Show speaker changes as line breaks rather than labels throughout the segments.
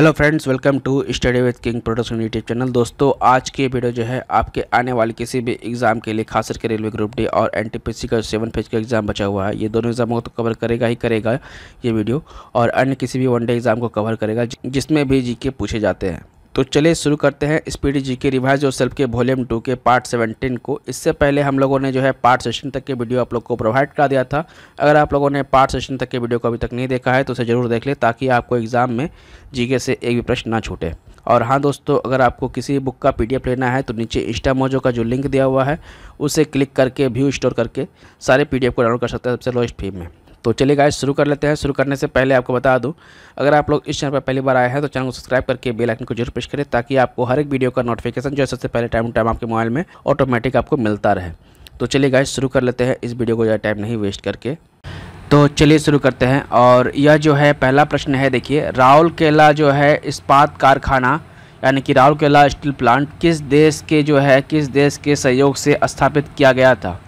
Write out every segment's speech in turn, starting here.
hello friends welcome to study with king production YouTube channel दोस्तों आज की video जो है आपके आने वाले किसी भी एग्ज़ाम के लिए खास करके रेलवे ग्रुप डी और एन का सेवन फेज का एग्ज़ाम बचा हुआ है ये दोनों एग्जामों को तो कवर करेगा ही करेगा ये वीडियो और अन्य किसी भी वनडे एग्ज़ाम को कवर करेगा जिसमें भी जी पूछे जाते हैं तो चलिए शुरू करते हैं स्पीड जी के रिवाइज और सेल्फ के वॉल्यूम टू के पार्ट सेवेंटीन को इससे पहले हम लोगों ने जो है पार्ट सेशन तक के वीडियो आप लोग को प्रोवाइड करा दिया था अगर आप लोगों ने पार्ट सेशन तक के वीडियो को अभी तक नहीं देखा है तो उसे ज़रूर देख ले ताकि आपको एग्ज़ाम में जीके से एक भी प्रश्न ना छूटे और हाँ दोस्तों अगर आपको किसी बुक का पी लेना है तो नीचे इंस्टा मोजो का जो लिंक दिया हुआ है उसे क्लिक करके व्यू स्टोर करके सारे पी को डाउनलोड कर सकते हैं सबसे लोएस्ट फीम में तो चलिए गाइस शुरू कर लेते हैं शुरू करने से पहले आपको बता दूं अगर आप लोग इस चैनल पर पहली बार आए हैं तो चैनल को सब्सक्राइब करके बेल आइकन को जरूर प्रेस करें ताकि आपको हर एक वीडियो का नोटिफिकेशन जो है सबसे पहले टाइम टू टाइम आपके मोबाइल में ऑटोमेटिक आपको मिलता रहे तो चलिए गाइस शुरू कर लेते हैं इस वीडियो को ज़्यादा टाइम नहीं वेस्ट करके तो चलिए शुरू करते हैं और यह जो है पहला प्रश्न है देखिए राहुल केला जो है इस्पात कारखाना यानी कि राहुल केला स्टील प्लांट किस देश के जो है किस देश के सहयोग से स्थापित किया गया था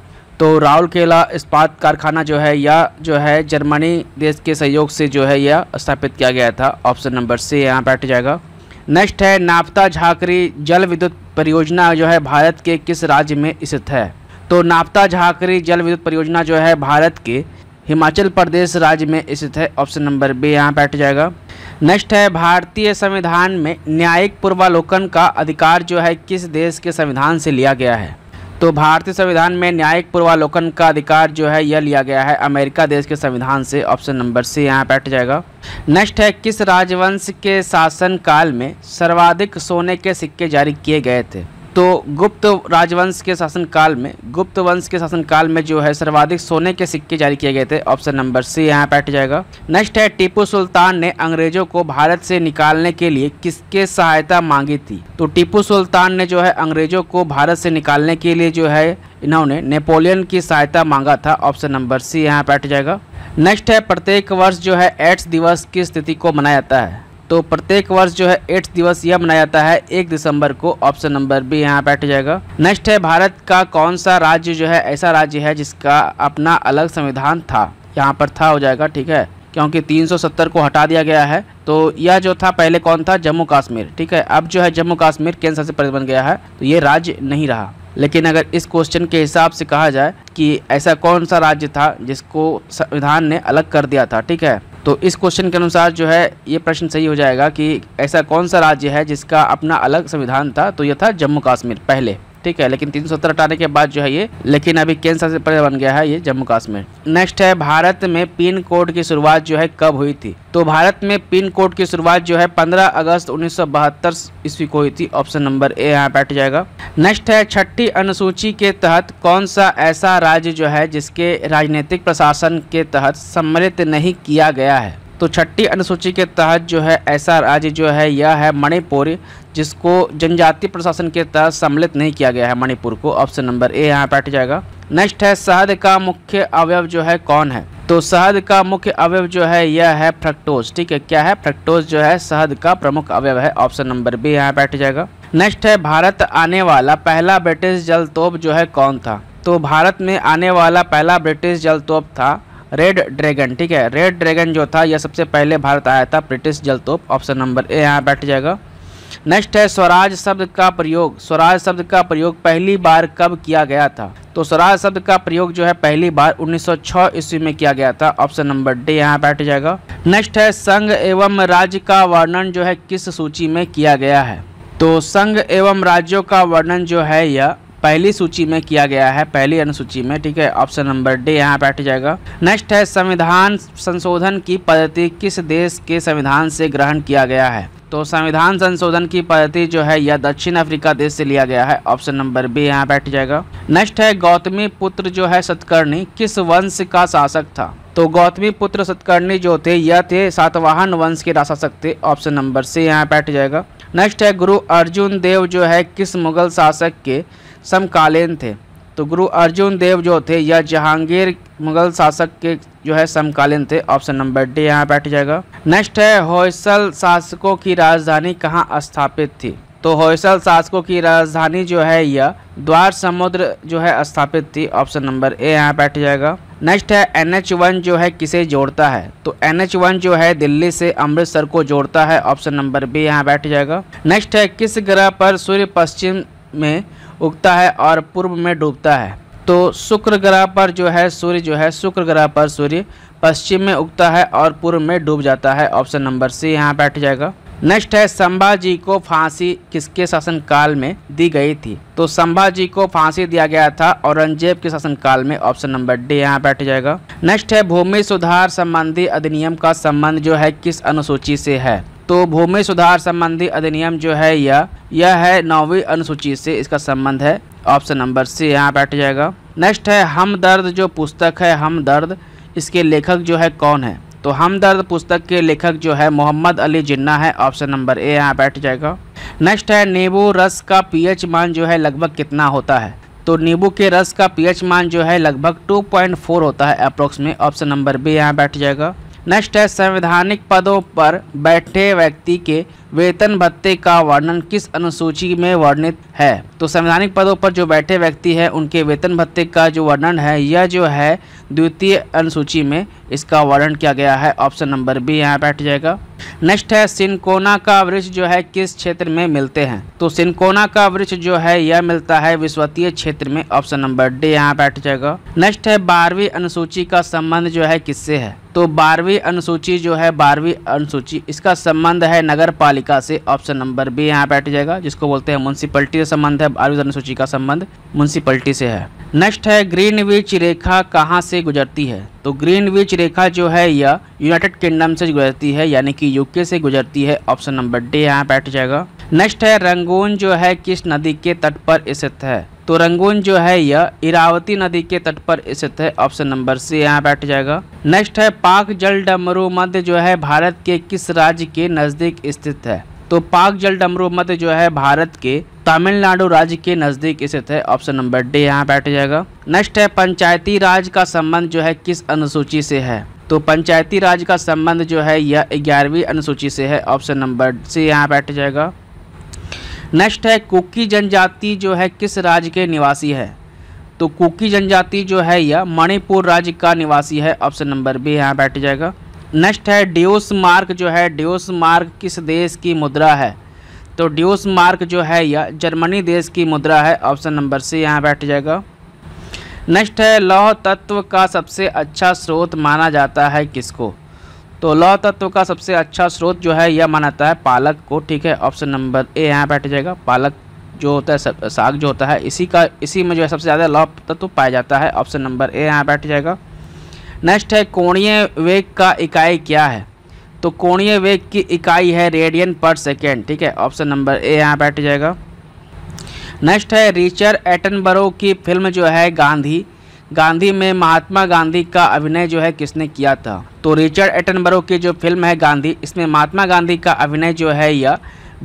तो राहुल केला इस्पात कारखाना जो है यह जो है जर्मनी देश के सहयोग से जो है यह स्थापित किया गया था ऑप्शन नंबर सी यहाँ बैठ जाएगा नेक्स्ट है नापता झाकरी जल विद्युत परियोजना जो है भारत के किस राज्य में स्थित है तो नापता झाकरी जल विद्युत परियोजना जो है भारत के हिमाचल प्रदेश राज्य में स्थित है ऑप्शन नंबर बी यहाँ बैठ जाएगा नेक्स्ट है भारतीय संविधान में न्यायिक पूर्वालोकन का अधिकार जो है किस देश के संविधान से लिया गया है तो भारतीय संविधान में न्यायिक पूर्वालोकन का अधिकार जो है यह लिया गया है अमेरिका देश के संविधान से ऑप्शन नंबर सी यहाँ बैठ जाएगा नेक्स्ट है किस राजवंश के शासनकाल में सर्वाधिक सोने के सिक्के जारी किए गए थे तो गुप्त राजवंश के शासनकाल में गुप्त वंश के शासनकाल में जो है सर्वाधिक सोने के सिक्के जारी किए गए थे ऑप्शन नंबर सी यहाँ बैठ जाएगा नेक्स्ट है टीपू सुल्तान ने अंग्रेजों को भारत से निकालने के लिए किसके सहायता मांगी थी तो टीपू सुल्तान ने जो है अंग्रेजों को भारत से निकालने के लिए जो है इन्होंने नेपोलियन की सहायता मांगा था ऑप्शन नंबर सी यहाँ बैठ जाएगा नेक्स्ट है प्रत्येक वर्ष जो है एड्स दिवस की स्थिति को मनाया जाता है तो प्रत्येक वर्ष जो है एड्स दिवस यह मनाया जाता है एक दिसंबर को ऑप्शन नंबर बी यहाँ बैठ जाएगा नेक्स्ट है भारत का कौन सा राज्य जो है ऐसा राज्य है जिसका अपना अलग संविधान था यहाँ पर था हो जाएगा ठीक है क्योंकि 370 को हटा दिया गया है तो यह जो था पहले कौन था जम्मू कश्मीर ठीक है अब जो है जम्मू कश्मीर केंद्र शासित प्रदेश बन गया है तो ये राज्य नहीं रहा लेकिन अगर इस क्वेश्चन के हिसाब से कहा जाए कि ऐसा कौन सा राज्य था जिसको संविधान ने अलग कर दिया था ठीक है तो इस क्वेश्चन के अनुसार जो है ये प्रश्न सही हो जाएगा कि ऐसा कौन सा राज्य है जिसका अपना अलग संविधान था तो यह था जम्मू कश्मीर पहले ठीक है लेकिन तीन हटाने के बाद जो है ये लेकिन अभी केंद्र शासित प्रदेश बन गया है ये जम्मू कश्मीर नेक्स्ट है भारत में पिन कोड की शुरुआत जो है कब हुई थी तो भारत में पिन कोड की शुरुआत जो है 15 अगस्त उन्नीस ईस्वी को हुई थी ऑप्शन नंबर ए यहाँ बैठ जाएगा नेक्स्ट है छठी अनुसूची के तहत कौन सा ऐसा राज्य जो है जिसके राजनीतिक प्रशासन के तहत सम्मिलित नहीं किया गया है तो छठी अनुसूची के तहत जो है ऐसा राज्य जो है यह है मणिपुर जिसको जनजातीय प्रशासन के तहत सम्मिलित नहीं किया गया है मणिपुर को ऑप्शन नंबर ए यहाँ पर जाएगा नेक्स्ट है शहद का मुख्य अवयव जो है कौन है तो शहद का मुख्य अवयव जो है यह है फ्रक्टोज ठीक है क्या है फ्रक्टोज जो है शहद का प्रमुख अवयव है ऑप्शन नंबर बी यहाँ बैठ जाएगा नेक्स्ट है भारत आने वाला पहला ब्रिटिश जल तोप जो है कौन था तो भारत में आने वाला पहला ब्रिटिश जल तोप था रेड ड्रैगन ठीक है रेड ड्रैगन जो था यह सबसे पहले भारत आया था ब्रिटिश जलतोप ऑप्शन नंबर ए यहाँ बैठ जाएगा नेक्स्ट है स्वराज शब्द का प्रयोग स्वराज शब्द का प्रयोग पहली बार कब किया गया था तो स्वराज शब्द का प्रयोग जो है पहली बार 1906 ईस्वी में किया गया था ऑप्शन नंबर डी यहाँ बैठ जाएगा नेक्स्ट है संघ एवं राज्य का वर्णन जो है किस सूची में किया गया है तो संघ एवं राज्यों का वर्णन जो है यह पहली सूची में किया गया है पहली अनुसूची में ठीक है ऑप्शन नंबर डी यहाँ बैठ हट जाएगा नेक्स्ट है संविधान संशोधन की पद्धति किस देश के संविधान से ग्रहण किया गया है तो संविधान संशोधन की पद्धति जो है यह दक्षिण अफ्रीका देश से लिया गया है ऑप्शन नंबर बी यहाँ बैठ जाएगा नेक्स्ट है गौतमी पुत्र जो है सतकर्णी किस वंश का शासक था तो गौतमी पुत्र सतकर्णी जो थे यह थे सातवाहन वंश के शासक थे ऑप्शन नंबर सी यहाँ बैठ जाएगा नेक्स्ट है गुरु अर्जुन देव जो है किस मुगल शासक के समकालीन थे तो गुरु अर्जुन देव जो थे या जहांगीर मुगल शासक के जो है समकालीन थे ऑप्शन नंबर डी यहाँ बैठ जाएगा नेक्स्ट है होयसल शासकों की राजधानी कहाँ स्थापित थी तो होयसल शासकों की राजधानी जो है यह द्वार समुद्र जो है स्थापित थी ऑप्शन नंबर ए यहाँ बैठ जाएगा नेक्स्ट है एन एच वन जो है किसे जोड़ता है तो एन एच वन जो है दिल्ली से अमृतसर को जोड़ता है ऑप्शन नंबर बी यहाँ बैठ जाएगा नेक्स्ट है किस ग्रह पर सूर्य पश्चिम में उगता है और पूर्व में डूबता है तो शुक्र ग्रह पर जो है सूर्य जो है शुक्र ग्रह पर सूर्य पश्चिम में उगता है और पूर्व में डूब जाता है ऑप्शन नंबर सी यहाँ बैठ जाएगा नेक्स्ट है संभाजी को फांसी किसके शासनकाल में दी गई थी तो संभाजी को फांसी दिया गया था औरंगजेब के शासनकाल में ऑप्शन नंबर डी यहाँ बैठ जाएगा नेक्स्ट है भूमि सुधार संबंधी अधिनियम का संबंध जो है किस अनुसूची से है तो भूमि सुधार संबंधी अधिनियम जो है यह यह है नौवीं अनुसूची से इसका संबंध है ऑप्शन नंबर सी यहाँ बैठ जाएगा नेक्स्ट है हमदर्द जो पुस्तक है हम दर्द इसके लेखक जो है कौन है तो हमदर्द पुस्तक के लेखक जो है मोहम्मद अली जिन्ना है ऑप्शन नंबर ए यहाँ बैठ जाएगा नेक्स्ट है नींबू रस का पी मान जो है लगभग कितना होता है तो नींबू के रस का पीएच मान जो है लगभग 2.4 होता है अप्रोक्स में ऑप्शन नंबर बी यहाँ बैठ जाएगा नेक्स्ट है संवैधानिक पदों पर बैठे व्यक्ति के वेतन भत्ते का वर्णन किस अनुसूची में वर्णित है तो संवैधानिक पदों पर जो बैठे व्यक्ति हैं उनके वेतन भत्ते का जो वर्णन है यह जो है द्वितीय अनुसूची में इसका वर्णन किया गया है ऑप्शन नंबर बी यहाँ बैठ जाएगा नेक्स्ट है सिनकोना का वृक्ष जो है किस क्षेत्र में मिलते हैं तो सिनकोना का वृक्ष जो है यह मिलता है विश्वतीय क्षेत्र में ऑप्शन नंबर डी यहाँ बैठ जाएगा नेक्स्ट है बारहवीं अनुसूची का संबंध जो है किससे है तो बारहवीं अनुसूची जो है बारहवीं अनुसूची इसका संबंध है नगर पालिका पालिका से ऑप्शन नंबर बी यहाँ पे हट जाएगा जिसको बोलते हैं म्यूनसिपलिटी से संबंध है बारहवीं अनुसूची का संबंध म्यूनसिपलिटी से है नेक्स्ट है ग्रीन विच रेखा कहाँ से गुजरती है तो ग्रीन विच रेखा जो है यह यूनाइटेड किंगडम से गुजरती है यानी कि यूके से गुजरती है ऑप्शन नंबर डी यहाँ पे हट जाएगा नेक्स्ट है रंगून जो है किस नदी के तट पर स्थित है तो रंगून जो है यह इरावती नदी के तट पर स्थित है ऑप्शन नंबर सी यहाँ बैठ जाएगा नेक्स्ट है पाक जल डमरू मध्य जो है भारत के किस राज्य के नज़दीक स्थित है तो पाक जल डमरू मध्य जो है भारत के तमिलनाडु राज्य के नज़दीक स्थित है ऑप्शन नंबर डी यहाँ बैठ जाएगा नेक्स्ट है पंचायती राज का संबंध जो है किस अनुसूची से है तो पंचायती राज का संबंध जो है यह ग्यारहवीं अनुसूची से है ऑप्शन नंबर सी यहाँ बैठ जाएगा नेक्स्ट है कुकी जनजाति जो है किस राज्य के निवासी है तो कुकी जनजाति जो है यह मणिपुर राज्य का निवासी है ऑप्शन नंबर बी यहाँ बैठ जाएगा नेक्स्ट है ड्योस मार्क जो है ड्योस मार्क किस देश की मुद्रा है तो ड्योस मार्क जो है यह जर्मनी देश की मुद्रा है ऑप्शन नंबर सी यहाँ बैठ जाएगा नेक्स्ट है लौह तत्व का सबसे अच्छा स्रोत माना जाता है किसको तो लौ तत्व का सबसे अच्छा स्रोत जो है यह माना जाता है पालक को ठीक है ऑप्शन नंबर ए यहाँ बैठ जाएगा पालक जो होता है साग जो होता है इसी का इसी में जो है सबसे ज़्यादा लौ तत्व पाया जाता है ऑप्शन नंबर ए यहाँ बैठ जाएगा नेक्स्ट है कोणीय वेग का इकाई क्या है तो कोणीय वेग की इकाई है रेडियन पर सेकेंड ठीक है ऑप्शन नंबर ए यहाँ बैठ जाएगा नेक्स्ट है रिचर्ड एटनबरो की फिल्म जो है गांधी गांधी में महात्मा गांधी का अभिनय जो है किसने किया था तो रिचर्ड एटनबरो की जो फिल्म है गांधी इसमें महात्मा गांधी का अभिनय जो है यह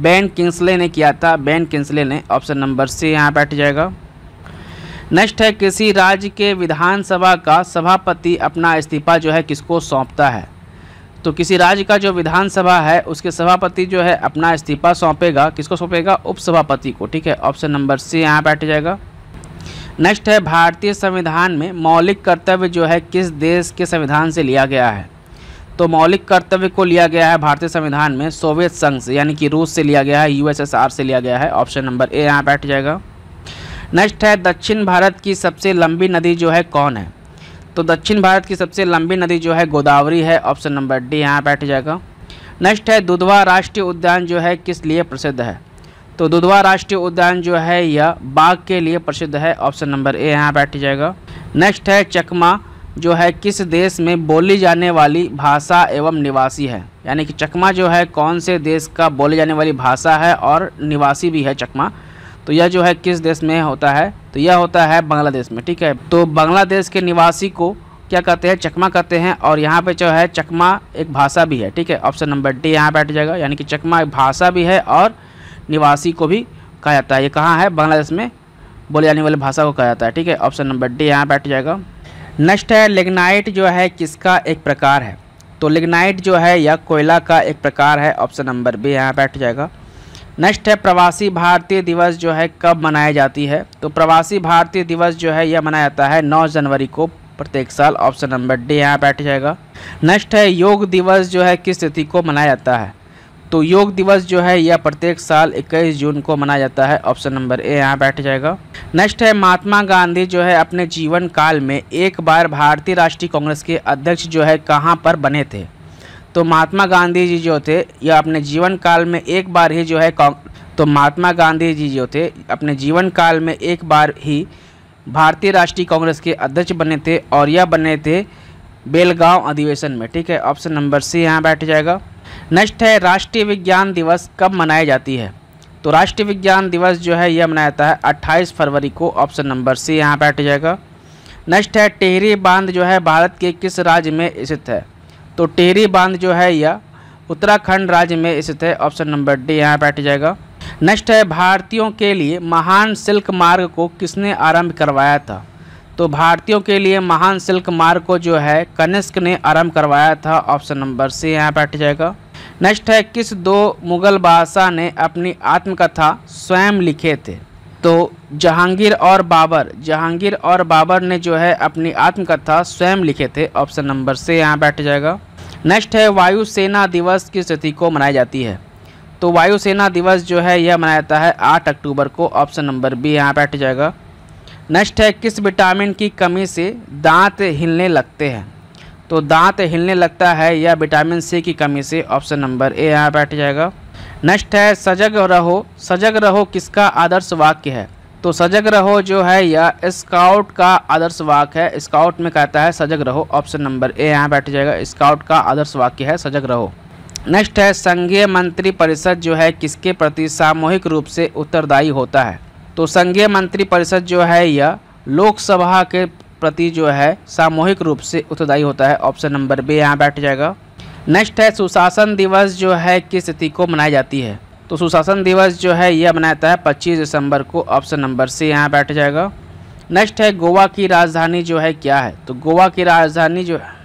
बैन किंग्सले ने किया था बैन किंसले ने ऑप्शन नंबर सी यहाँ बैठ जाएगा नेक्स्ट है किसी राज्य के विधानसभा का सभापति अपना इस्तीफा जो है किसको सौंपता है तो किसी राज्य का जो विधानसभा है उसके सभापति जो है अपना इस्तीफा सौंपेगा किसको सौंपेगा उपसभापति को ठीक है ऑप्शन नंबर सी यहाँ बैठ जाएगा नेक्स्ट है भारतीय संविधान में मौलिक कर्तव्य जो है किस देश के संविधान से लिया गया है तो मौलिक कर्तव्य को लिया गया है भारतीय संविधान में सोवियत संघ से यानी कि रूस से लिया गया है यूएसएसआर से लिया गया है ऑप्शन नंबर ए यहाँ बैठ जाएगा नेक्स्ट है दक्षिण भारत की सबसे लंबी नदी जो है कौन है तो दक्षिण भारत की सबसे लंबी नदी जो है गोदावरी है ऑप्शन नंबर डी यहाँ बैठ जाएगा नेक्स्ट है दुधवा राष्ट्रीय उद्यान जो है किस लिए प्रसिद्ध है तो दुधवा राष्ट्रीय उद्यान जो है यह बाघ के लिए प्रसिद्ध है ऑप्शन नंबर ए यहाँ बैठ जाएगा नेक्स्ट है चकमा जो है किस देश में बोली जाने वाली भाषा एवं निवासी है यानी कि चकमा जो है कौन से देश का बोली जाने वाली भाषा है और निवासी भी है चकमा तो यह जो है किस देश में होता है तो यह होता है बांग्लादेश में ठीक है तो बांग्लादेश के निवासी को क्या कहते हैं चकमा कहते हैं और यहाँ पे जो है चकमा एक भाषा भी है ठीक है ऑप्शन नंबर डी यहाँ बैठ जाएगा यानी कि चकमा एक भाषा भी है और निवासी को भी कहा जाता है ये कहाँ है बांग्लादेश में बोले जाने वाली भाषा को कहा जाता है ठीक है ऑप्शन नंबर डी यहाँ बैठ जाएगा नेक्स्ट है लेगनाइट जो है किसका एक प्रकार है तो लिग्नाइट जो है यह कोयला का एक प्रकार है ऑप्शन नंबर बी यहाँ बैठ जाएगा नेक्स्ट है प्रवासी भारतीय दिवस जो है कब मनाई जाती है तो प्रवासी भारतीय दिवस जो है यह मनाया जाता है 9 जनवरी को प्रत्येक साल ऑप्शन नंबर डी यहाँ बैठ जाएगा नेक्स्ट है योग दिवस जो है किस तिथि को मनाया जाता है तो योग दिवस जो है यह प्रत्येक साल 21 जून को मनाया जाता है ऑप्शन नंबर ए यहाँ बैठ जाएगा नेक्स्ट है महात्मा गांधी जो है अपने जीवन काल में एक बार भारतीय राष्ट्रीय कांग्रेस के अध्यक्ष जो है कहाँ पर बने थे तो महात्मा गांधी जी जो थे यह अपने जीवन काल में एक बार ही जो है तो महात्मा गांधी जी जो थे अपने जीवन काल में एक बार ही भारतीय राष्ट्रीय कांग्रेस के अध्यक्ष बने थे और यह बने थे बेलगांव अधिवेशन में ठीक है ऑप्शन नंबर सी यहाँ बैठ जाएगा नेक्स्ट है राष्ट्रीय विज्ञान दिवस कब मनाई जाती है तो राष्ट्रीय विज्ञान दिवस जो है यह मनाया जाता है 28 फरवरी को ऑप्शन नंबर सी यहाँ पर हट जाएगा नेक्स्ट है टेहरी बांध जो है भारत के किस राज्य में स्थित है तो टेहरी बांध जो है यह उत्तराखंड राज्य में स्थित है ऑप्शन नंबर डी यहाँ पर हट जाएगा नेक्स्ट है भारतीयों के लिए महान सिल्क मार्ग को किसने आरंभ करवाया था तो भारतीयों के लिए महान सिल्क मार्ग को जो है कनिष्क ने आरंभ करवाया था ऑप्शन नंबर सी यहाँ पर हट जाएगा नेक्स्ट है किस दो मुग़ल बादशाह ने अपनी आत्मकथा स्वयं लिखे थे तो जहांगीर और बाबर जहांगीर और बाबर ने जो है अपनी आत्मकथा स्वयं लिखे थे ऑप्शन नंबर से यहाँ बैठ जाएगा नेक्स्ट है वायुसेना दिवस किस तिथि को मनाई जाती है तो वायुसेना दिवस जो है यह मनाया जाता है आठ अक्टूबर को ऑप्शन नंबर बी यहाँ बैठ जाएगा नेक्स्ट है किस विटामिन की कमी से दांत हिलने लगते हैं तो दांत हिलने लगता है या विटामिन सी की कमी से ऑप्शन नंबर ए यहाँ बैठ जाएगा नेक्स्ट है सजग रहो सजग रहो किसका आदर्श वाक्य है तो सजग रहो जो है यह स्काउट का आदर्श वाक्य है स्काउट में कहता है सजग रहो ऑप्शन नंबर ए यहाँ बैठ जाएगा स्काउट का आदर्श वाक्य है सजग रहो नेक्स्ट है संघीय मंत्री परिषद जो है किसके प्रति सामूहिक रूप से उत्तरदायी होता है तो संघीय मंत्री परिषद जो है यह लोकसभा के प्रति जो है सामूहिक रूप से उत्तरदायी होता है ऑप्शन नंबर बी यहाँ बैठ जाएगा नेक्स्ट है सुशासन दिवस जो है किस तिथि को मनाई जाती है तो सुशासन दिवस जो है यह मनाया जाता है पच्चीस दिसंबर को ऑप्शन नंबर सी यहाँ बैठ जाएगा नेक्स्ट है गोवा की राजधानी जो है क्या है तो गोवा की राजधानी जो है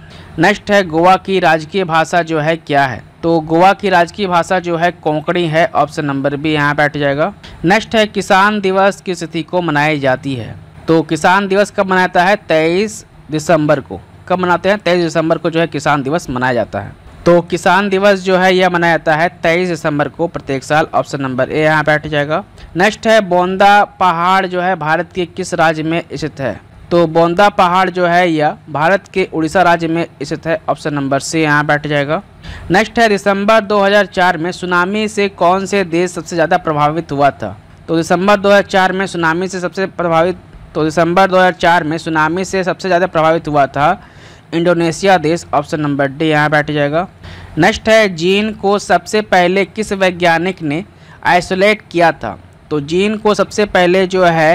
नेक्स्ट है गोवा की राजकीय भाषा जो है क्या है तो गोवा की राजकीय भाषा जो है कोंकणी है ऑप्शन नंबर बी यहाँ बैठ जाएगा नेक्स्ट है किसान दिवस किस तिथि को मनाई जाती है तो किसान दिवस कब मनाता है तेईस दिसंबर को कब मनाते हैं तेईस दिसंबर को जो है किसान दिवस मनाया जाता है तो किसान दिवस जो है यह मनाया जाता है तेईस दिसंबर को प्रत्येक साल ऑप्शन नंबर ए यहाँ बैठ जाएगा नेक्स्ट है बोंदा पहाड़ जो है भारत के किस राज्य में स्थित है तो बोंदा पहाड़ जो है यह भारत के उड़ीसा राज्य में स्थित है ऑप्शन नंबर सी यहाँ बैठ जाएगा नेक्स्ट है दिसंबर 2004 में सुनामी से कौन से देश सबसे ज़्यादा प्रभावित हुआ था तो दिसंबर 2004 में सुनामी से सबसे प्रभावित तो दिसंबर 2004 में सुनामी से सबसे ज़्यादा प्रभावित हुआ था इंडोनेशिया देश ऑप्शन नंबर डी यहाँ बैठ जाएगा नेक्स्ट है जीन को सबसे पहले किस वैज्ञानिक ने आइसोलेट किया था तो जीन को सबसे पहले जो है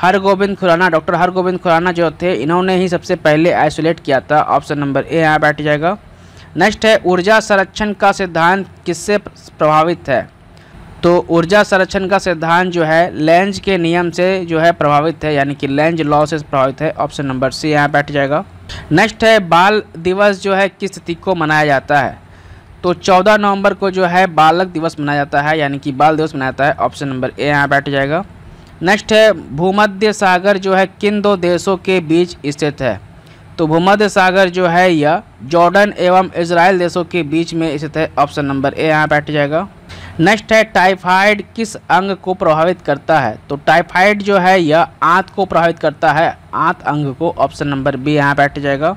हरगोविंद खुराना डॉक्टर हरगोविंद खुराना जो थे इन्होंने ही सबसे पहले आइसोलेट किया था ऑप्शन नंबर ए यहाँ बैठ जाएगा नेक्स्ट है ऊर्जा संरक्षण का सिद्धांत किससे प्रभावित है तो ऊर्जा संरक्षण का सिद्धांत जो है लेंज के नियम से जो है प्रभावित है यानी कि लेंज लॉ से प्रभावित है ऑप्शन नंबर सी यहाँ बैठ जाएगा नेक्स्ट है बाल दिवस जो है किस तिथि को मनाया जाता है तो 14 नवंबर को जो है बालक दिवस मनाया जाता है यानी कि बाल दिवस मनाया जाता है ऑप्शन नंबर ए यहाँ बैठ जाएगा नेक्स्ट है भूमध्य सागर जो है किन दो देशों के बीच स्थित है तो भूमध्य सागर जो है यह जॉर्डन एवं इसराइल देशों के बीच में स्थित है ऑप्शन नंबर ए यहाँ बैठ जाएगा नेक्स्ट है टाइफाइड किस अंग को प्रभावित करता है तो टाइफाइड जो है यह आंत को प्रभावित करता है आंत अंग को ऑप्शन नंबर बी यहाँ बैठ जाएगा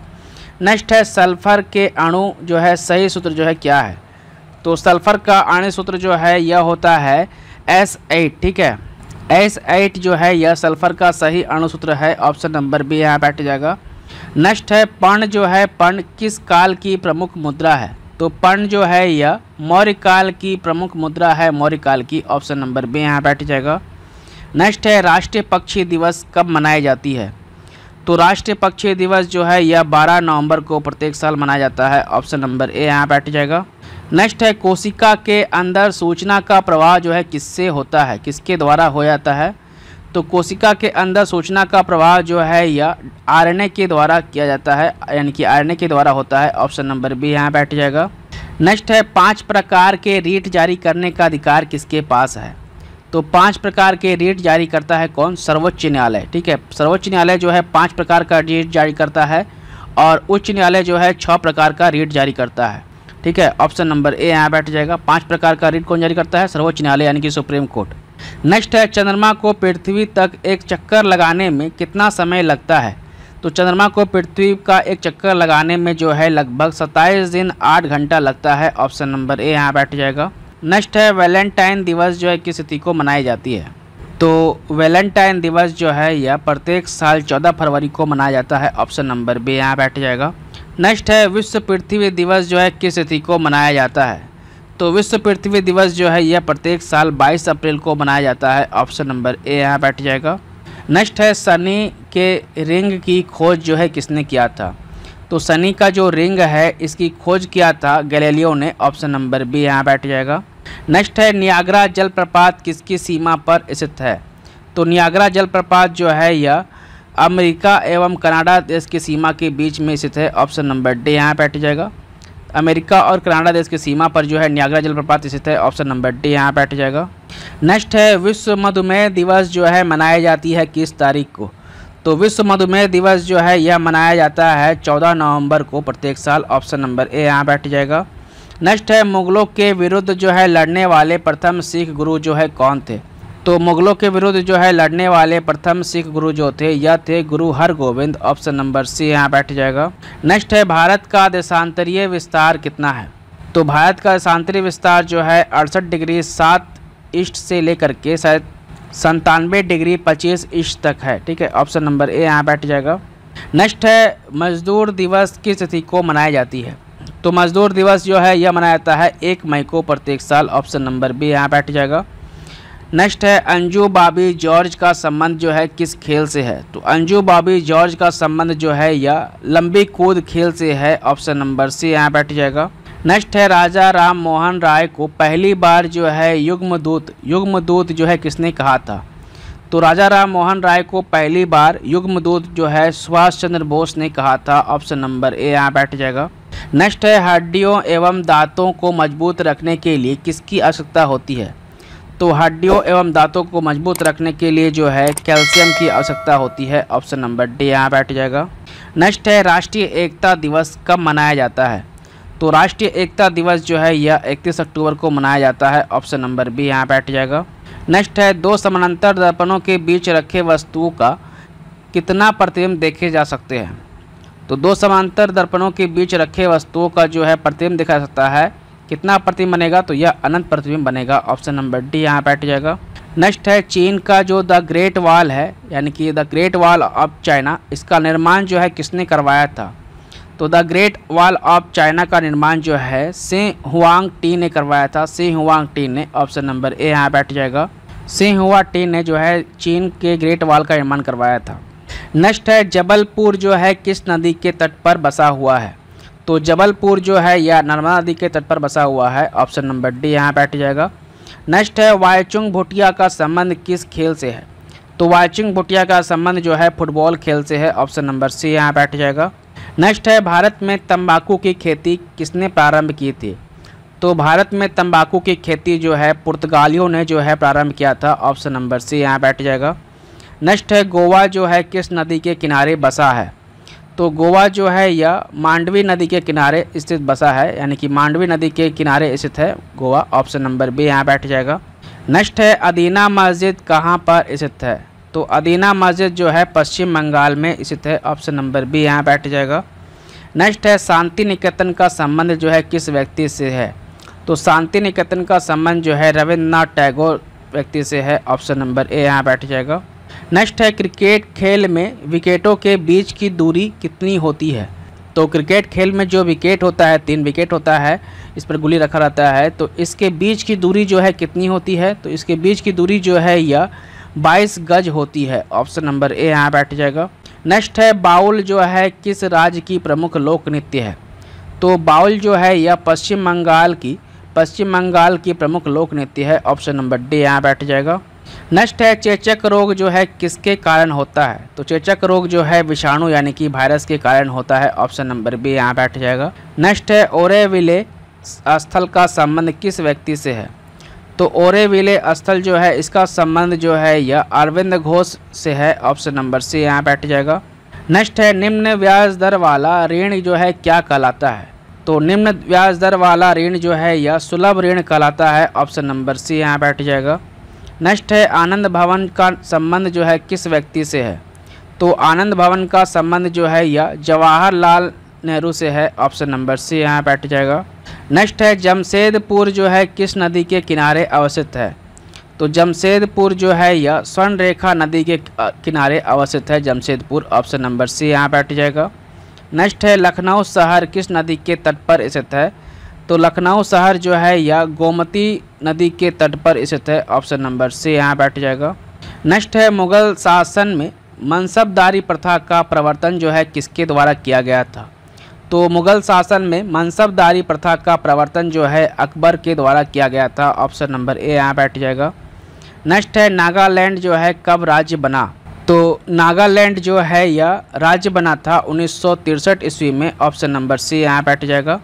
नेक्स्ट है सल्फर के अणु जो है सही सूत्र जो है क्या है तो सल्फर का अणु सूत्र जो है यह होता है एस एट ठीक है एस एट जो है यह सल्फर का सही अणु सूत्र है ऑप्शन नंबर बी यहाँ बैठ जाएगा नेक्स्ट है पर्ण जो है पर्ण किस काल की प्रमुख मुद्रा है तो पर्ण जो है यह मौर्य काल की प्रमुख मुद्रा है मौर्य काल की ऑप्शन नंबर बी यहाँ बैठ जाएगा नेक्स्ट है राष्ट्रीय पक्षी दिवस कब मनाई जाती है तो राष्ट्रीय पक्षी दिवस जो है यह 12 नवंबर को प्रत्येक साल मनाया जाता है ऑप्शन नंबर ए यहाँ बैठ जाएगा नेक्स्ट है कोशिका के अंदर सूचना का प्रवाह जो है किससे होता है किसके द्वारा हो जाता है तो कोशिका के अंदर सूचना का प्रवाह जो है यह आरएनए के द्वारा किया जाता है यानी कि आरएनए के द्वारा होता है ऑप्शन नंबर बी यहाँ बैठ जाएगा नेक्स्ट है पांच प्रकार के रीट जारी करने का अधिकार किसके पास है तो पांच प्रकार के रीट जारी करता है कौन सर्वोच्च न्यायालय ठीक है सर्वोच्च न्यायालय जो है पाँच प्रकार का रीट जारी करता है और उच्च न्यायालय जो है छः प्रकार का रीट जारी करता है ठीक है ऑप्शन नंबर ए यहाँ बैठ जाएगा पांच प्रकार का रीट कौन जारी करता है सर्वोच्च न्यायालय यानी कि सुप्रीम कोर्ट नेक्स्ट है चंद्रमा को पृथ्वी तक एक चक्कर लगाने में कितना समय लगता है तो चंद्रमा को पृथ्वी का एक चक्कर लगाने में जो है लगभग सत्ताईस दिन आठ घंटा लगता है ऑप्शन नंबर ए यहाँ बैठ जाएगा नेक्स्ट है वैलेंटाइन दिवस जो है किस तिथि को मनाई जाती है तो वैलेंटाइन दिवस जो है यह प्रत्येक साल 14 फरवरी को मनाया जाता है ऑप्शन नंबर बी यहाँ बैठ जाएगा नेक्स्ट है विश्व पृथ्वी दिवस जो है किस तिथि को मनाया जाता है तो विश्व पृथ्वी दिवस जो है यह प्रत्येक साल 22 अप्रैल को मनाया जाता है ऑप्शन नंबर ए यहाँ बैठ जाएगा नेक्स्ट है सनी के रिंग की खोज जो है किसने किया था तो सनी का जो रिंग है इसकी खोज किया था गैलीलियो ने ऑप्शन नंबर बी यहाँ बैठ जाएगा नेक्स्ट है नियाग्रा जलप्रपात किसकी सीमा पर स्थित है तो नियाग्रा जलप्रपात जो है यह अमेरिका एवं कनाडा देश की सीमा के बीच में स्थित है ऑप्शन नंबर डी यहाँ बैठ जाएगा अमेरिका और कनाडा देश की सीमा पर जो है न्यागरा जलप्रपात स्थित है ऑप्शन नंबर डी यहाँ बैठ जाएगा नेक्स्ट है विश्व मधुमेह दिवस जो है मनाई जाती है किस तारीख को तो विश्व मधुमेह दिवस जो है यह मनाया जाता है 14 नवंबर को प्रत्येक साल ऑप्शन नंबर ए यहाँ बैठ जाएगा नेक्स्ट है मुगलों के विरुद्ध जो है लड़ने वाले प्रथम सिख गुरु जो है कौन थे तो मुगलों के विरुद्ध जो है लड़ने वाले प्रथम सिख गुरु जो थे यह थे Guru Har Gobind option number C यहाँ बैठ जाएगा नेक्स्ट है भारत का देशांतरीय विस्तार कितना है तो भारत का देशांतरीय विस्तार जो है अड़सठ डिग्री सात ईस्ट से लेकर के शायद संतानवे डिग्री पच्चीस ईस्ट तक है ठीक है ऑप्शन नंबर ए यहाँ बैठ जाएगा नेक्स्ट है मजदूर दिवस किस तिथि को मनाई जाती है तो मजदूर दिवस जो है यह मनाया जाता है एक मई को प्रत्येक साल ऑप्शन नंबर बी यहाँ बैठ जाएगा नेक्स्ट है अंजू बाबी जॉर्ज का संबंध जो है किस खेल से है तो अंजू बाबी जॉर्ज का संबंध जो है यह लंबी कूद खेल से है ऑप्शन नंबर सी यहाँ बैठ जाएगा नेक्स्ट है राजा राम मोहन राय को पहली बार जो है युग्मदूत युग्मदूत जो है किसने कहा था तो राजा राम मोहन राय को पहली बार युग्मदूत जो है सुभाष चंद्र बोस ने कहा था ऑप्शन नंबर ए यहाँ बैठ जाएगा नेक्स्ट है हड्डियों एवं दांतों को मजबूत रखने के लिए किसकी आवश्यकता होती है तो हड्डियों एवं दांतों को मजबूत रखने के लिए जो है कैल्शियम की आवश्यकता होती है ऑप्शन नंबर डी यहाँ बैठ जाएगा नेक्स्ट है राष्ट्रीय एकता दिवस कब मनाया जाता है तो राष्ट्रीय एकता दिवस जो है यह इकतीस अक्टूबर को मनाया जाता है ऑप्शन नंबर बी यहाँ बैठ जाएगा नेक्स्ट है दो समानांतर दर्पणों के बीच रखे वस्तुओं का कितना प्रतिबिंब देखे जा सकते हैं तो दो समांतर दर्पणों के बीच रखे वस्तुओं का जो है प्रतिबिंब देखा सकता है कितना प्रतिबिंब बनेगा तो यह अनंत प्रतिबिंब बनेगा ऑप्शन नंबर डी यहाँ बैठ जाएगा नेक्स्ट है चीन का जो द ग्रेट वॉल है यानी कि the great wall of China इसका निर्माण जो है किसने करवाया था तो the great wall of China का निर्माण जो है से हुआंग टी ने करवाया था से हुआंग टी ने ऑप्शन नंबर ए यहाँ बैठ जाएगा से हुआ टी ने जो है चीन के ग्रेट वॉल का निर्माण करवाया था नेक्स्ट है जबलपुर जो है किस नदी के तट पर बसा हुआ है तो जबलपुर जो है यह नर्मदा नदी के तट पर बसा हुआ है ऑप्शन नंबर डी यहाँ बैठ जाएगा नेक्स्ट है वायचुंग भुटिया का संबंध किस खेल से है तो वायचुंग भुटिया का संबंध जो है फुटबॉल खेल से है ऑप्शन नंबर सी यहाँ बैठ जाएगा नेक्स्ट है भारत में तंबाकू की खेती किसने प्रारंभ की थी तो भारत में तंबाकू की खेती जो है पुर्तगालियों ने जो है प्रारंभ किया था ऑप्शन नंबर सी यहाँ बैठ जाएगा नेक्स्ट है गोवा जो है किस नदी के किनारे बसा है तो गोवा जो है यह मांडवी नदी के किनारे स्थित बसा है यानी कि मांडवी नदी के किनारे स्थित है गोवा ऑप्शन नंबर बी यहाँ बैठ जाएगा नेक्स्ट है अदीना मस्जिद कहाँ पर स्थित है तो अदीना मस्जिद जो है पश्चिम बंगाल में स्थित है ऑप्शन नंबर बी यहाँ बैठ जाएगा नेक्स्ट है शांति निकेतन का संबंध जो है किस व्यक्ति से है तो शांति निकेतन का संबंध जो है रविन्द्रनाथ टैगोर व्यक्ति से है ऑप्शन नंबर ए यहाँ बैठ जाएगा नेक्स्ट है क्रिकेट खेल में विकेटों के बीच की दूरी कितनी होती है तो क्रिकेट खेल में जो विकेट होता है तीन विकेट होता है इस पर गुली रखा रहता है तो इसके बीच की दूरी जो है कितनी होती है तो इसके बीच की दूरी जो है यह बाईस गज होती है ऑप्शन नंबर ए यहाँ बैठ जाएगा नेक्स्ट है बाउल जो है किस राज्य की प्रमुख लोक नृत्य है तो बाउल जो है यह पश्चिम बंगाल की पश्चिम बंगाल की प्रमुख लोक नृत्य है ऑप्शन नंबर डी यहाँ बैठ जाएगा नेक्स्ट है चेचक रोग जो है किसके कारण होता है तो चेचक रोग जो है विषाणु यानी कि वायरस के कारण होता है ऑप्शन नंबर बी यहाँ बैठ जाएगा नेक्स्ट है ओरेविले स्थल का संबंध किस व्यक्ति से है तो ओरेविले स्थल जो है इसका संबंध जो है यह अरविंद घोष से है ऑप्शन नंबर सी यहाँ बैठ जाएगा नेक्स्ट है निम्न ब्याज दर वाला ऋण जो है क्या कहलाता है तो निम्न ब्याज दर वाला ऋण जो है यह सुलभ ऋण कहलाता है ऑप्शन नंबर सी यहाँ बैठ जाएगा नेक्स्ट है आनंद भवन का संबंध जो है किस व्यक्ति से है तो आनंद भवन का संबंध जो है यह जवाहरलाल नेहरू से है ऑप्शन नंबर सी यहाँ बैठ जाएगा नेक्स्ट है जमशेदपुर जो है किस नदी के किनारे अवस्थित है तो जमशेदपुर जो है यह स्वर्ण रेखा नदी के किनारे अवस्थित है जमशेदपुर ऑप्शन नंबर सी यहाँ बैठ जाएगा नेक्स्ट है लखनऊ शहर किस नदी के तट पर स्थित है तो लखनऊ शहर जो है यह गोमती नदी के तट पर स्थित है ऑप्शन नंबर से यहाँ बैठ जाएगा नेक्स्ट है मुगल शासन में मनसबदारी प्रथा का प्रवर्तन जो है किसके द्वारा किया गया था तो मुगल शासन में मनसबदारी प्रथा का प्रवर्तन जो है अकबर के द्वारा किया गया था ऑप्शन नंबर ए यहाँ बैठ जाएगा नेक्स्ट है नागालैंड जो है कब राज्य बना तो नागालैंड जो है यह राज्य बना था उन्नीस ईस्वी में ऑप्शन नंबर सी यहाँ बैठ जाएगा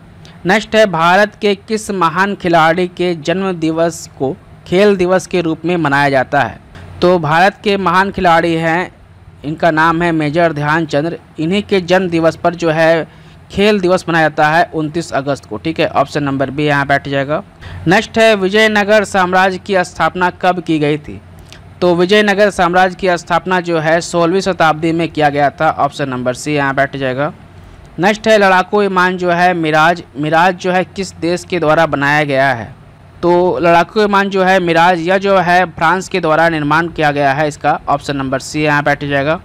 नेक्स्ट है भारत के किस महान खिलाड़ी के जन्म दिवस को खेल दिवस के रूप में मनाया जाता है तो भारत के महान खिलाड़ी हैं इनका नाम है मेजर ध्यानचंद्र इन्हीं के जन्म दिवस पर जो है खेल दिवस मनाया जाता है 29 अगस्त को ठीक है ऑप्शन नंबर बी यहाँ बैठ जाएगा नेक्स्ट है विजयनगर साम्राज्य की स्थापना कब की गई थी तो विजयनगर साम्राज्य की स्थापना जो है सोलहवीं शताब्दी में किया गया था ऑप्शन नंबर सी यहाँ बैठ जाएगा नेक्स्ट है लड़ाकू विमान जो है मिराज मिराज जो है किस देश के द्वारा बनाया गया है तो लड़ाकू विमान जो है मिराज यह जो है फ्रांस के द्वारा निर्माण किया गया है इसका ऑप्शन नंबर सी यहाँ बैठ जाएगा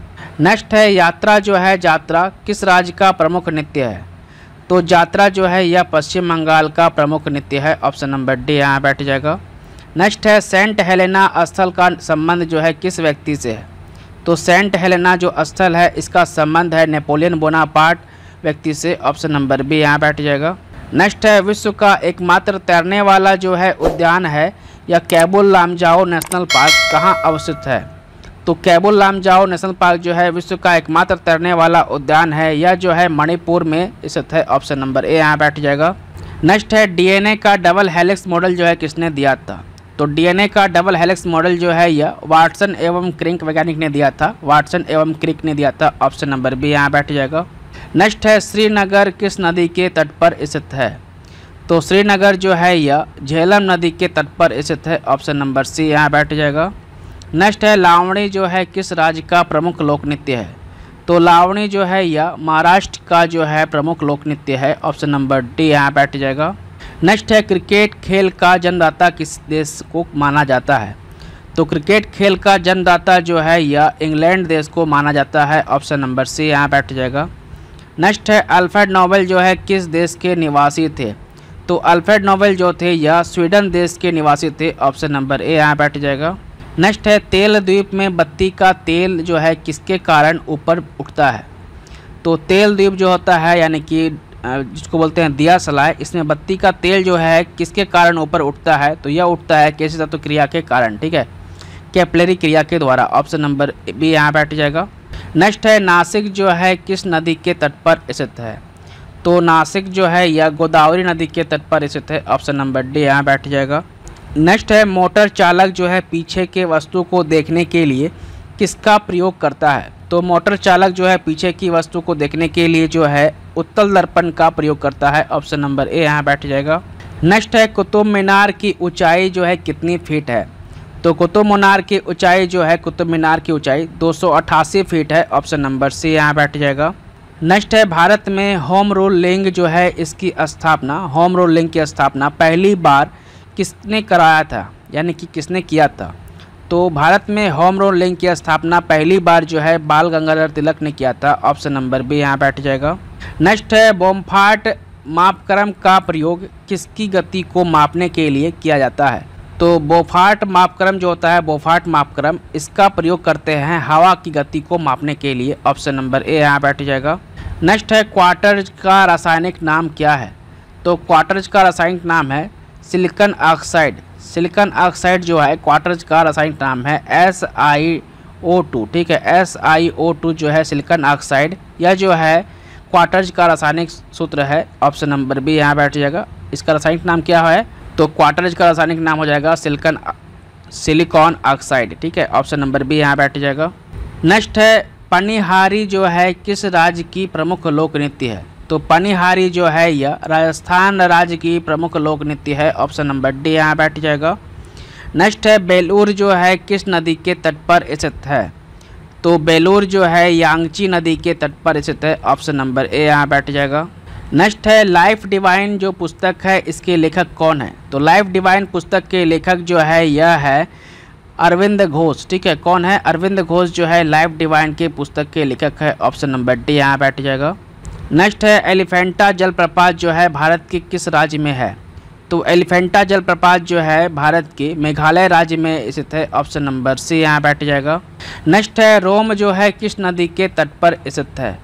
नेक्स्ट है यात्रा जो है यात्रा किस राज्य का प्रमुख नृत्य है तो यात्रा जो है यह पश्चिम बंगाल का प्रमुख नृत्य है ऑप्शन नंबर डी यहाँ बैठ जाएगा नेक्स्ट है सेंट हेलेना स्थल का संबंध जो है किस व्यक्ति से है तो सेंट हेलेना जो स्थल है इसका संबंध है नेपोलियन बोनापार्ट व्यक्ति से ऑप्शन नंबर बी यहाँ बैठ जाएगा नेक्स्ट है विश्व का एकमात्र तैरने वाला जो है उद्यान है या कैबुल लामजाओ नेशनल पार्क कहाँ अवस्थित है तो कैबुल लामजाओ नेशनल पार्क जो है विश्व का एकमात्र तैरने वाला उद्यान है यह जो है मणिपुर में स्थित है ऑप्शन नंबर ए यहाँ बैठ जाएगा नेक्स्ट है डीएनए का डबल हेलिक्स मॉडल जो है किसने दिया था तो डीएनए का डबल हेलिक्स मॉडल जो है यह वाटसन एवं क्रिंक वैज्ञानिक ने दिया था वाटसन एवं क्रिंक ने दिया था ऑप्शन नंबर बी यहाँ बैठ जाएगा नेक्स्ट है श्रीनगर किस नदी के तट पर स्थित है तो श्रीनगर जो है यह झेलम नदी के तट पर स्थित है ऑप्शन नंबर सी यहाँ बैठ जाएगा नेक्स्ट है लावणी जो है किस राज्य का प्रमुख लोक नृत्य है तो लावणी जो है यह महाराष्ट्र का जो है प्रमुख लोक नृत्य है ऑप्शन नंबर डी यहाँ बैठ जाएगा नेक्स्ट है क्रिकेट खेल का जन्मदाता किस देश को माना जाता है तो क्रिकेट खेल का जन्मदाता जो है यह इंग्लैंड देश को माना जाता है ऑप्शन नंबर सी यहाँ बैठ जाएगा नेक्स्ट है अल्फ्रेड नोबेल जो है किस देश के निवासी थे तो अल्फ्रेड नोबेल जो थे यह स्वीडन देश के निवासी थे ऑप्शन नंबर ए यहाँ बैठ जाएगा नेक्स्ट है तेल द्वीप में बत्ती का तेल जो है किसके कारण ऊपर उठता है तो तेल द्वीप जो होता है यानी कि जिसको बोलते हैं दिया सलाय इसमें बत्ती का तेल जो है किसके कारण ऊपर उठता है तो यह उठता है कैसे तत्व क्रिया के कारण ठीक है कैपलरी क्रिया के द्वारा ऑप्शन नंबर बी यहाँ बैठ जाएगा नेक्स्ट है नासिक जो है किस नदी के तट पर स्थित है तो नासिक जो है यह गोदावरी नदी के तट पर स्थित है ऑप्शन नंबर डी यहाँ बैठ जाएगा नेक्स्ट है मोटर चालक जो है पीछे के वस्तु को देखने के लिए किसका प्रयोग करता है तो मोटर चालक जो है पीछे की वस्तु को देखने के लिए जो है उत्तल दर्पण का प्रयोग करता है ऑप्शन नंबर ए यहाँ बैठ जाएगा नेक्स्ट है कुतुब मीनार की ऊंचाई जो है कितनी फीट है तो कुतुब मीनार की ऊंचाई जो है कुतुब मीनार की ऊंचाई 288 फीट है ऑप्शन नंबर सी यहाँ बैठ जाएगा नेक्स्ट है भारत में होम रूल लिंग जो है इसकी स्थापना होम रूल लिंग की स्थापना पहली बार किसने कराया था यानी कि किसने किया था तो भारत में होम रूल लिंग की स्थापना पहली बार जो है बाल गंगाधर तिलक ने किया था ऑप्शन नंबर बी यहाँ बैठ जाएगा नेक्स्ट है बोमफाट मापक्रम का प्रयोग किसकी गति को मापने के लिए किया जाता है तो बोफाट मापक्रम जो होता है बोफाट मापक्रम इसका प्रयोग करते हैं हवा की गति को मापने के लिए ऑप्शन नंबर ए यहाँ बैठ जाएगा नेक्स्ट है क्वार्टर्ज का रासायनिक नाम क्या है तो क्वार्टर्ज का रासायनिक नाम है सिलिकन ऑक्साइड सिलिकन ऑक्साइड जो है क्वार्टर्ज का रासायनिक नाम है एस आई ओ टू ठीक है एस आई ओ टू जो है सिलिकन ऑक्साइड यह जो है क्वार्टर्ज का रासायनिक सूत्र है ऑप्शन नंबर बी यहाँ बैठ जाएगा इसका रासायनिक नाम क्या है तो क्वार्टर का रासायनिक नाम हो जाएगा सिल्कन सिलिकॉन ऑक्साइड ठीक है ऑप्शन नंबर बी यहाँ बैठ जाएगा नेक्स्ट है पनिहारी जो है किस राज्य की प्रमुख लोक नृत्य है तो पनिहारी जो है यह राजस्थान राज्य की प्रमुख लोक नृत्य है ऑप्शन नंबर डी यहाँ बैठ जाएगा नेक्स्ट है बेलूर जो है किस नदी के तट पर स्थित है तो बेलूर जो है यांगची नदी के तट पर स्थित है ऑप्शन नंबर ए यहाँ बैठ जाएगा नेक्स्ट है लाइफ डिवाइन जो पुस्तक है इसके लेखक कौन है तो लाइफ डिवाइन पुस्तक के लेखक जो है यह है अरविंद घोष ठीक है कौन है अरविंद घोष जो है लाइफ डिवाइन के पुस्तक के लेखक है ऑप्शन नंबर डी यहाँ बैठ जाएगा नेक्स्ट है एलिफेंटा जलप्रपात जो है भारत के किस राज्य में है तो एलिफेंटा जलप्रपात जो है भारत के मेघालय राज्य में स्थित है ऑप्शन नंबर सी यहाँ बैठ जाएगा नेक्स्ट है रोम जो है किस नदी के तट पर स्थित है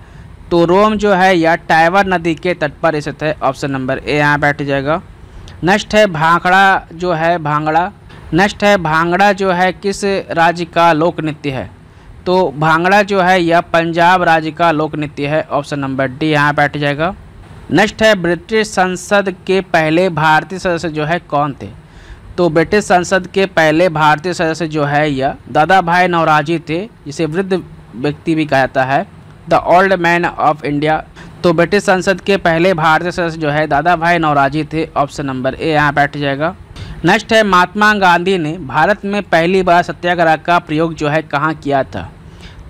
तो रोम जो है यह टाइवर नदी के तट पर स्थित है ऑप्शन नंबर ए यहाँ बैठ जाएगा नेक्स्ट है भांगड़ा जो है भांगड़ा नेक्स्ट है भांगड़ा जो है किस राज्य का लोक नृत्य है तो भांगड़ा जो है यह पंजाब राज्य का लोक नृत्य है ऑप्शन नंबर डी यहाँ बैठ जाएगा नेक्स्ट है ब्रिटिश संसद के पहले भारतीय सदस्य जो है कौन थे तो ब्रिटिश संसद के पहले भारतीय सदस्य जो है यह दादा भाई नवराजी थे जिसे वृद्ध व्यक्ति भी कहता है the old man of India तो ब्रिटिश संसद के पहले भारतीय सदस्य जो है दादा भाई नौराजी थे ऑप्शन नंबर ए यहाँ बैठ जाएगा नेक्स्ट है महात्मा गांधी ने भारत में पहली बार सत्याग्रह का प्रयोग जो है कहाँ किया था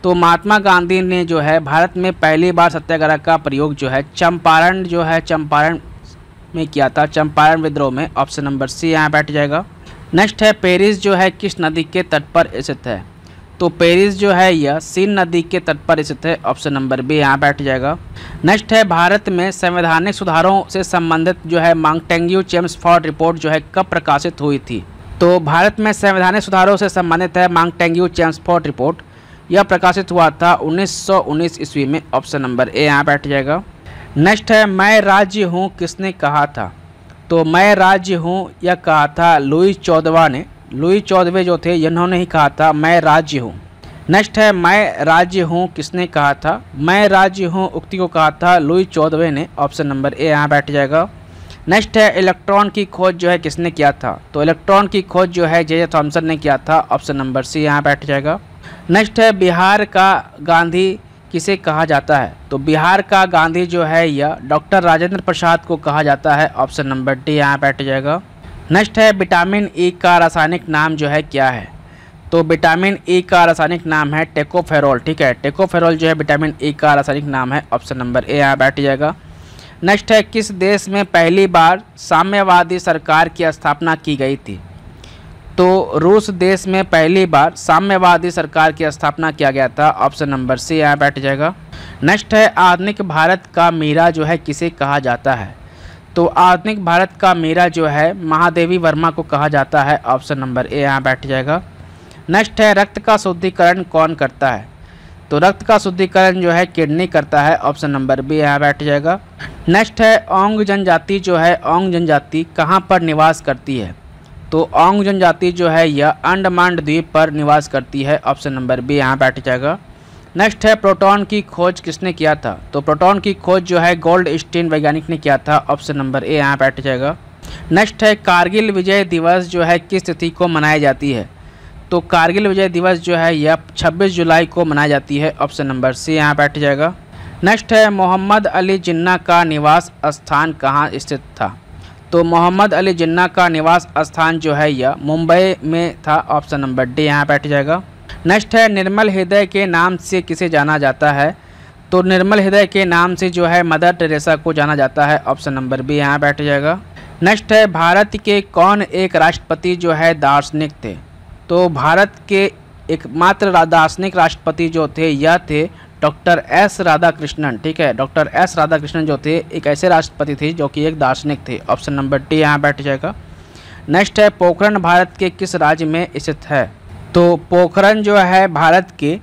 तो महात्मा गांधी ने जो है भारत में पहली बार सत्याग्रह का प्रयोग जो है चंपारण जो है चंपारण में किया था चंपारण विद्रोह में ऑप्शन नंबर सी यहाँ बैठ जाएगा नेक्स्ट है पेरिस जो है किस नदी के तट पर स्थित है तो पेरिस जो है यह सीन नदी के तट पर स्थित है ऑप्शन नंबर बी यहाँ बैठ जाएगा नेक्स्ट है भारत में संवैधानिक सुधारों से संबंधित जो है मांगटेंग्यू चेम्सफॉर्ड रिपोर्ट जो है कब प्रकाशित हुई थी तो भारत में संवैधानिक सुधारों से संबंधित है मांगटेंग्यू चेम्सफॉर्ड रिपोर्ट यह प्रकाशित हुआ था उन्नीस ईस्वी में ऑप्शन नंबर ए यहाँ बैठ जाएगा नेक्स्ट है मैं राज्य हूँ किसने कहा था तो मैं राज्य हूँ यह कहा था लुई चौदवा ने लुई चौदवे जो थे इन्होंने ही कहा था मैं राज्य हूँ नेक्स्ट है मैं राज्य हूँ किसने कहा था मैं राज्य हूँ उक्ति को कहा था लुई चौदवे ने ऑप्शन नंबर ए यहाँ बैठ जाएगा नेक्स्ट है इलेक्ट्रॉन की खोज जो है किसने किया था तो इलेक्ट्रॉन की खोज जो है जे जे थॉम्सन ने किया था ऑप्शन नंबर सी यहाँ बैठ जाएगा नेक्स्ट है बिहार का गांधी किसे कहा जाता है तो बिहार का गांधी जो है यह डॉक्टर राजेंद्र प्रसाद को कहा जाता है ऑप्शन नंबर डी यहाँ बैठ जाएगा नेक्स्ट है विटामिन ई e का रासायनिक नाम जो है क्या है तो विटामिन ई e का रासायनिक नाम है टेकोफेरोल ठीक है टेकोफेरोल जो है विटामिन ई e का रासायनिक नाम है ऑप्शन नंबर ए यहाँ बैठ जाएगा नेक्स्ट है किस देश में पहली बार साम्यवादी सरकार की स्थापना की गई थी तो रूस देश में पहली बार साम्यवादी सरकार की स्थापना किया गया था ऑप्शन नंबर सी यहाँ बैठ जाएगा नेक्स्ट है आधुनिक भारत का मीरा जो है किसे कहा जाता है तो आधुनिक भारत का मेरा जो है महादेवी वर्मा को कहा जाता है ऑप्शन नंबर ए यहाँ बैठ जाएगा नेक्स्ट है रक्त का शुद्धिकरण कौन करता है तो रक्त का शुद्धिकरण जो है किडनी करता है ऑप्शन नंबर बी यहाँ बैठ जाएगा नेक्स्ट है ओंग जनजाति जो है ओंग जनजाति कहाँ पर निवास करती है तो ओंग जनजाति जो है यह अंडमान द्वीप पर निवास करती है ऑप्शन नंबर बी यहाँ बैठ जाएगा नेक्स्ट है प्रोटॉन की खोज किसने किया था तो प्रोटॉन की खोज जो है गोल्ड स्टीन वैज्ञानिक ने किया था ऑप्शन नंबर ए यहाँ बैठ जाएगा नेक्स्ट है कारगिल विजय दिवस जो है किस तिथि को मनाई जाती है तो कारगिल विजय दिवस जो है यह 26 जुलाई को मनाई जाती है ऑप्शन नंबर सी यहाँ बैठ जाएगा नेक्स्ट है मोहम्मद अली जिन्ना का निवास स्थान कहाँ स्थित था तो मोहम्मद अली जिन्ना का निवास स्थान जो है यह मुंबई में था ऑप्शन नंबर डी यहाँ बैठ जाएगा नेक्स्ट है निर्मल हृदय के नाम से किसे जाना जाता है तो निर्मल हृदय के नाम से जो है मदर टेरेसा को जाना जाता है ऑप्शन नंबर बी यहाँ बैठ जाएगा नेक्स्ट है भारत के कौन एक राष्ट्रपति जो है दार्शनिक थे तो भारत के एकमात्र दार्शनिक राष्ट्रपति जो थे यह थे डॉक्टर एस राधा कृष्णन ठीक है डॉक्टर एस राधा कृष्णन जो थे एक ऐसे राष्ट्रपति थे जो कि एक दार्शनिक थे ऑप्शन नंबर डी यहाँ बैठ जाएगा नेक्स्ट है पोखरण भारत के किस राज्य में स्थित है तो पोखरण जो है भारत के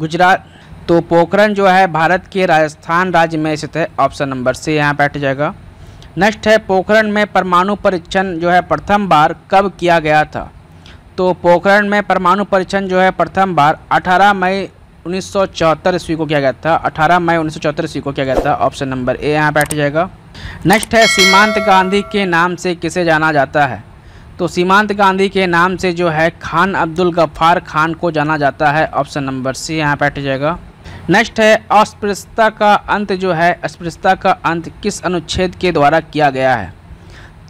गुजरात तो पोखरण जो है भारत के राजस्थान राज्य में स्थित है ऑप्शन नंबर से यहाँ बैठ जाएगा नेक्स्ट है पोखरण में परमाणु परीक्षण जो है प्रथम बार कब किया गया था तो पोखरण में परमाणु परीक्षण जो है प्रथम बार 18 मई उन्नीस सौ ईस्वी को किया गया था 18 मई उन्नीस सौ ईस्वी को किया गया था ऑप्शन नंबर ए यहाँ बैठ जाएगा नेक्स्ट है सीमांत गांधी के नाम से किसे जाना जाता है तो सीमांत गांधी के नाम से जो है खान अब्दुल गफ्फार खान को जाना जाता है ऑप्शन नंबर सी यहाँ पर जाएगा नेक्स्ट है अस्पृश्यता का अंत जो है अस्पृश्यता का अंत किस अनुच्छेद के द्वारा किया गया है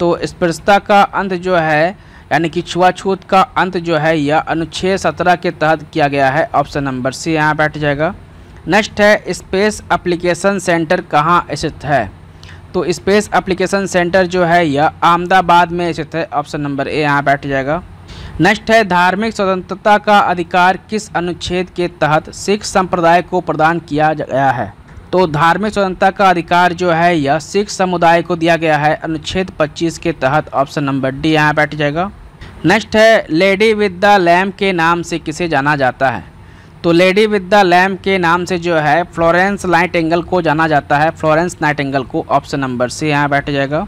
तो स्पृश्यता का अंत जो है यानी कि छुआछूत का अंत जो है यह अनुच्छेद सत्रह के तहत किया गया है ऑप्शन नंबर सी यहाँ बैठ जाएगा नेक्स्ट है स्पेस अप्लीकेशन सेंटर कहाँ स्थित है तो स्पेस एप्लीकेशन सेंटर जो है यह अहमदाबाद में स्थित है ऑप्शन नंबर ए यहाँ बैठ जाएगा नेक्स्ट है धार्मिक स्वतंत्रता का अधिकार किस अनुच्छेद के तहत सिख संप्रदाय को प्रदान किया गया है तो धार्मिक स्वतंत्रता का अधिकार जो है यह सिख समुदाय को दिया गया है अनुच्छेद 25 के तहत ऑप्शन नंबर डी यहाँ बैठ जाएगा नेक्स्ट है लेडी विद द लैम्प के नाम से किसे जाना जाता है तो लेडी विद द लैम्प के नाम से जो है फ्लोरेंस नाइट एंगल को जाना जाता है फ्लोरेंस नाइट एंगल को ऑप्शन नंबर सी यहाँ बैठ जाएगा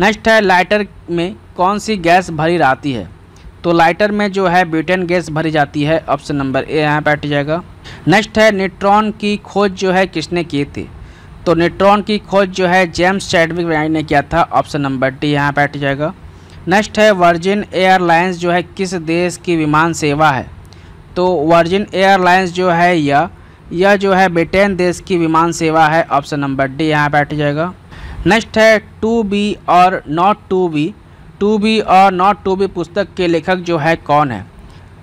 नेक्स्ट है लाइटर में कौन सी गैस भरी रहती है तो लाइटर में जो है ब्यूटेन गैस भरी जाती है ऑप्शन नंबर ए यहाँ बैठ जाएगा नेक्स्ट है न्यूट्रॉन की खोज जो है किसने की थी तो न्यूट्रॉन की खोज जो है जेम्स चैडविक ने किया था ऑप्शन नंबर डी यहाँ बैठ जाएगा नेक्स्ट है वर्जिन एयरलाइंस जो है किस देश की विमान सेवा है तो वर्जिन एयरलाइंस जो है यह यह जो है ब्रिटेन देश की विमान सेवा है ऑप्शन नंबर डी यहाँ बैठ जाएगा नेक्स्ट है टू बी और not to be to be और नॉट टू बी पुस्तक के लेखक जो है कौन है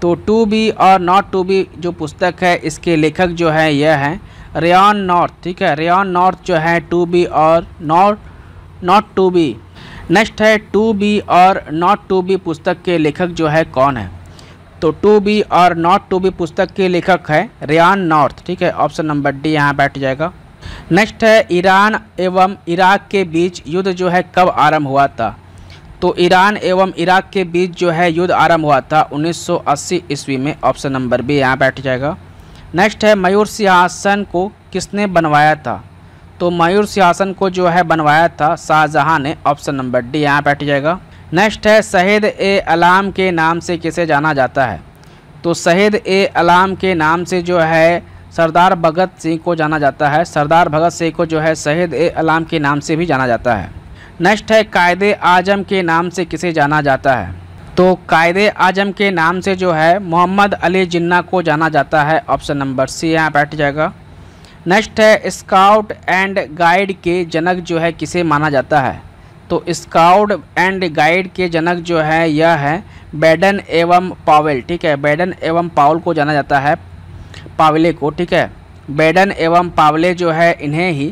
तो टू बी और नॉट टू बी जो पुस्तक है इसके लेखक जो है यह है रेन नॉर्थ ठीक है रेन नॉर्थ जो है टू बी और not not to be next है टू बी और नॉट टू बी पुस्तक के लेखक जो है कौन है तो टू बी और नॉट टू बी पुस्तक के लेखक है रियान नॉर्थ ठीक है ऑप्शन नंबर डी यहाँ बैठ जाएगा नेक्स्ट है ईरान एवं इराक के बीच युद्ध जो है कब आरंभ हुआ था तो ईरान एवं इराक के बीच जो है युद्ध आरंभ हुआ था 1980 ईस्वी में ऑप्शन नंबर बी यहाँ बैठ जाएगा नेक्स्ट है मयूर सिंहासन को किसने बनवाया था तो मयूर सिंहासन को जो है बनवाया था शाहजहाँ ने ऑप्शन नंबर डी यहाँ बैठ जाएगा नेक्स्ट है शहीद ए अलाम के नाम से किसे जाना जाता है तो शहीद ए अलाम के नाम से जो है सरदार भगत सिंह को जाना जाता है सरदार भगत सिंह को जो है शहीद ए अलाम के नाम से भी जाना जाता है नेक्स्ट है कायद आजम के नाम से किसे जाना जाता है तो कायद आजम के नाम से जो है मोहम्मद अली जिन्ना को जाना जाता है ऑप्शन नंबर सी यहाँ बैठ जाएगा नेक्स्ट है स्काउट एंड गाइड के जनक जो है किसे माना जाता है तो स्काउट एंड गाइड के जनक जो है यह है बैडन एवं पावेल ठीक है बैडन एवं पावल को जाना जाता है पावले को ठीक है बैडन एवं पावले जो है इन्हें ही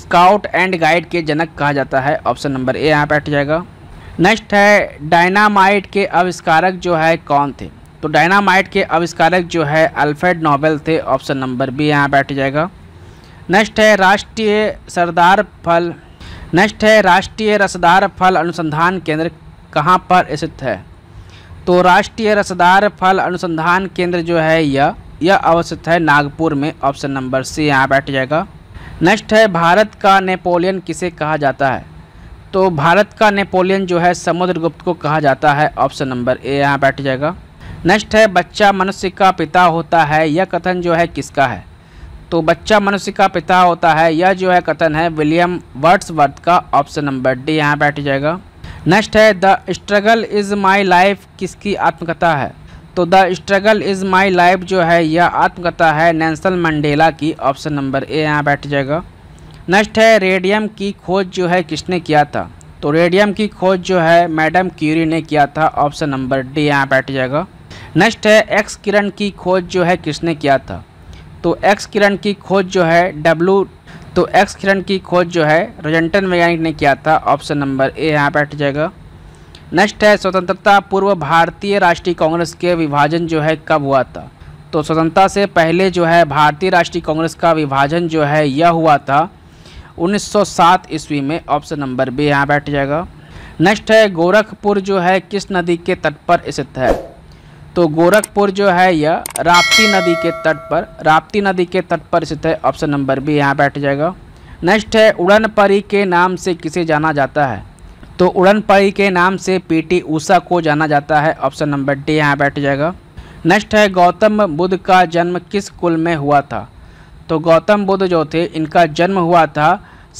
स्काउट एंड गाइड के जनक कहा जाता है ऑप्शन नंबर ए यहाँ पर हट जाएगा नेक्स्ट है डायनामाइट के आविष्कारक जो है कौन थे तो डायनामाइट के आविष्कारक जो है अल्फ्रेड नोबेल थे ऑप्शन नंबर बी यहाँ पर हट जाएगा नेक्स्ट है राष्ट्रीय सरदार फल नेक्स्ट है राष्ट्रीय रसदार फल अनुसंधान केंद्र कहाँ पर स्थित है तो राष्ट्रीय रसदार फल अनुसंधान केंद्र जो है यह यह अवस्थित है नागपुर में ऑप्शन नंबर सी यहाँ बैठ जाएगा नेक्स्ट है भारत का नेपोलियन किसे कहा जाता है तो भारत का नेपोलियन जो है समुद्रगुप्त को कहा जाता है ऑप्शन नंबर ए यहाँ बैठ जाएगा नेक्स्ट है बच्चा मनुष्य का पिता होता है यह कथन जो है किसका है तो बच्चा मनुष्य का पिता होता है यह जो है कथन है विलियम वर्ड्सवर्थ का ऑप्शन नंबर डी यहाँ बैठ जाएगा नेक्स्ट है the struggle is my life किसकी आत्मकथा है तो the struggle is my life जो है यह आत्मकथा है नैंसल मंडेला की ऑप्शन नंबर ए यहाँ बैठ जाएगा नेक्स्ट है रेडियम की खोज जो है किसने किया था तो रेडियम की खोज जो है मैडम क्यूरी ने किया था ऑप्शन नंबर डी यहाँ बैठ जाएगा नेक्स्ट है एक्स किरण की खोज जो है किसने किया था तो एक्स किरण की खोज जो है डब्लू तो एक्स किरण की खोज जो है रोजेंटन वैज्ञानिक ने किया था ऑप्शन नंबर ए यहाँ पर हट जाएगा नेक्स्ट है स्वतंत्रता पूर्व भारतीय राष्ट्रीय कांग्रेस के विभाजन जो है कब हुआ था तो स्वतंत्रता से पहले जो है भारतीय राष्ट्रीय कांग्रेस का विभाजन जो है यह हुआ था 1907 ईस्वी में ऑप्शन नंबर बी यहाँ बैठ जाएगा नेक्स्ट है गोरखपुर जो है किस नदी के तट पर स्थित है तो गोरखपुर जो है यह राप्ती नदी के तट पर राप्ती नदी के तट पर स्थित है ऑप्शन नंबर बी यहाँ बैठ जाएगा नेक्स्ट है उड़न परी के नाम से किसे जाना जाता है तो उड़न परी के नाम से पीटी ऊषा को जाना जाता है ऑप्शन नंबर डी यहाँ बैठ जाएगा नेक्स्ट है गौतम बुद्ध का जन्म किस कुल में हुआ था तो गौतम बुद्ध जो थे इनका जन्म हुआ था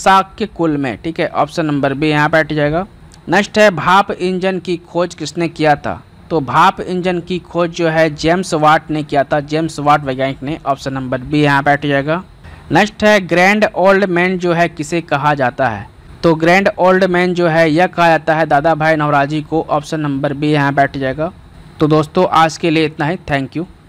साक्य कुल में ठीक है ऑप्शन नंबर बी यहाँ बैठ जाएगा नेक्स्ट है भाप इंजन की खोज किसने किया था तो भाप इंजन की खोज जो है जेम्स वाट ने किया था जेम्स वाट वैज्ञानिक ने ऑप्शन नंबर बी यहाँ बैठ जाएगा नेक्स्ट है ग्रैंड ओल्ड मैन जो है किसे कहा जाता है तो ग्रैंड ओल्ड मैन जो है यह कहा जाता है दादा भाई नवराजी को ऑप्शन नंबर बी यहाँ बैठ जाएगा तो दोस्तों आज के लिए इतना ही थैंक यू